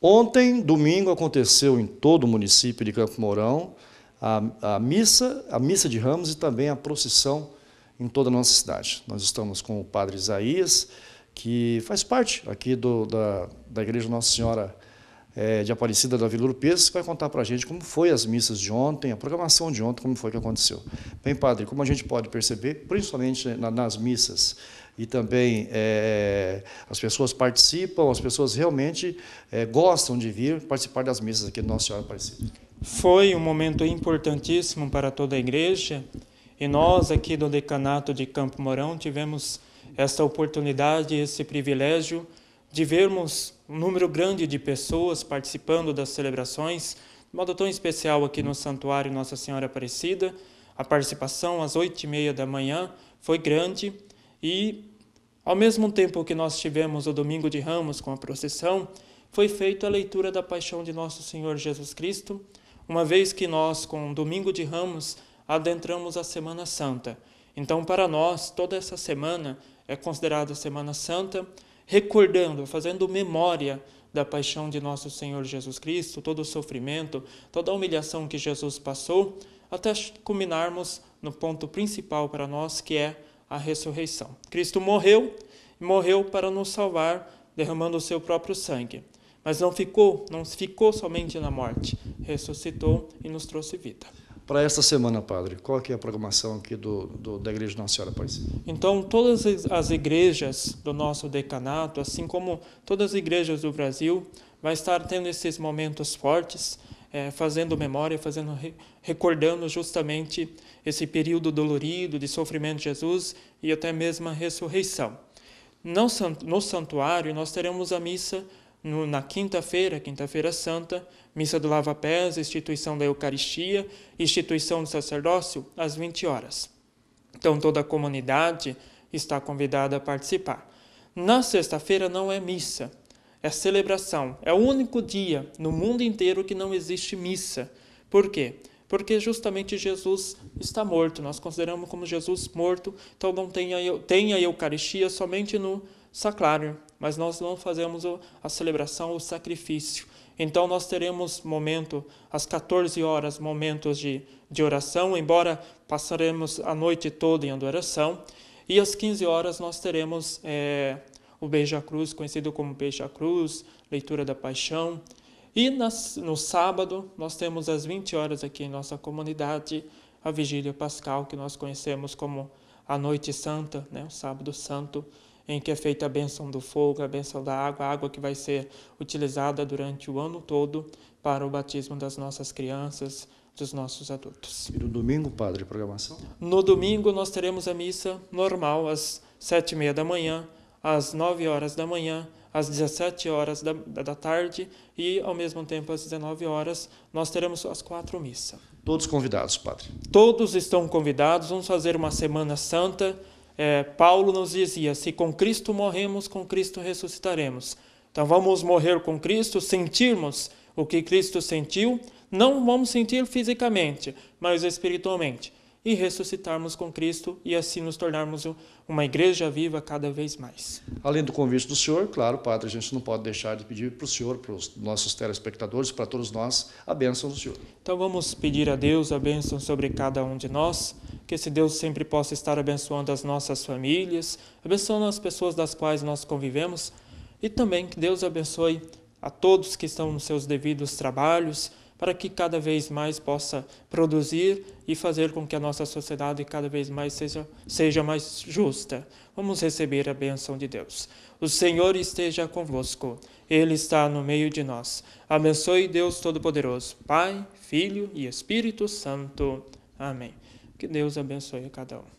Ontem, domingo, aconteceu em todo o município de Campo Mourão a, a, missa, a missa de Ramos e também a procissão em toda a nossa cidade. Nós estamos com o Padre Isaías, que faz parte aqui do, da, da Igreja Nossa Senhora é, de Aparecida da Vila Urupês, que vai contar para a gente como foi as missas de ontem, a programação de ontem, como foi que aconteceu. Bem, padre, como a gente pode perceber, principalmente na, nas missas, e também é, as pessoas participam, as pessoas realmente é, gostam de vir participar das missas aqui do Nossa Senhora Aparecida. Foi um momento importantíssimo para toda a igreja e nós aqui do decanato de Campo Mourão tivemos esta oportunidade, esse privilégio de vermos um número grande de pessoas participando das celebrações, de modo tão especial aqui no Santuário Nossa Senhora Aparecida. A participação às oito e meia da manhã foi grande e, ao mesmo tempo que nós tivemos o Domingo de Ramos com a procissão, foi feita a leitura da paixão de Nosso Senhor Jesus Cristo, uma vez que nós, com o Domingo de Ramos, adentramos a Semana Santa. Então, para nós, toda essa semana é considerada Semana Santa recordando, fazendo memória da paixão de nosso Senhor Jesus Cristo, todo o sofrimento, toda a humilhação que Jesus passou, até culminarmos no ponto principal para nós, que é a ressurreição. Cristo morreu e morreu para nos salvar, derramando o seu próprio sangue. Mas não ficou, não ficou somente na morte, ressuscitou e nos trouxe vida para esta semana, Padre? Qual é a programação aqui do, do, da Igreja Nossa Senhora Aparecida? Então, todas as igrejas do nosso decanato, assim como todas as igrejas do Brasil, vai estar tendo esses momentos fortes, é, fazendo memória, fazendo recordando justamente esse período dolorido de sofrimento de Jesus e até mesmo a ressurreição. No santuário, nós teremos a missa no, na quinta-feira, quinta-feira santa, missa do lava-pés, instituição da Eucaristia, instituição do sacerdócio, às 20 horas. Então toda a comunidade está convidada a participar. Na sexta-feira não é missa, é celebração. É o único dia no mundo inteiro que não existe missa. Por quê? Porque justamente Jesus está morto. Nós consideramos como Jesus morto, então não tem a, tem a Eucaristia somente no sacrário, mas nós não fazemos a celebração, o sacrifício. Então nós teremos momento, às 14 horas, momentos de, de oração, embora passaremos a noite toda em adoração. E às 15 horas nós teremos é, o Beija-Cruz, conhecido como Beija-Cruz, leitura da paixão. E nas, no sábado nós temos às 20 horas aqui em nossa comunidade a Vigília Pascal, que nós conhecemos como a Noite Santa, né, o Sábado Santo, em que é feita a benção do fogo, a benção da água, a água que vai ser utilizada durante o ano todo para o batismo das nossas crianças, dos nossos adultos. E no domingo, padre, programação? No domingo nós teremos a missa normal às sete e meia da manhã, às nove horas da manhã, às dezessete horas da, da tarde e, ao mesmo tempo, às dezenove horas, nós teremos as quatro missas. Todos convidados, padre? Todos estão convidados. Vamos fazer uma Semana Santa é, Paulo nos dizia: se com Cristo morremos, com Cristo ressuscitaremos. Então vamos morrer com Cristo, sentirmos o que Cristo sentiu. Não vamos sentir fisicamente, mas espiritualmente e ressuscitarmos com Cristo e assim nos tornarmos uma igreja viva cada vez mais. Além do convite do senhor, claro, padre, a gente não pode deixar de pedir para o senhor, para os nossos telespectadores, para todos nós, a bênção do senhor. Então vamos pedir a Deus a bênção sobre cada um de nós, que esse Deus sempre possa estar abençoando as nossas famílias, abençoando as pessoas das quais nós convivemos e também que Deus abençoe a todos que estão nos seus devidos trabalhos para que cada vez mais possa produzir e fazer com que a nossa sociedade cada vez mais seja, seja mais justa. Vamos receber a bênção de Deus. O Senhor esteja convosco, Ele está no meio de nós. Abençoe Deus Todo-Poderoso, Pai, Filho e Espírito Santo. Amém. Que Deus abençoe a cada um.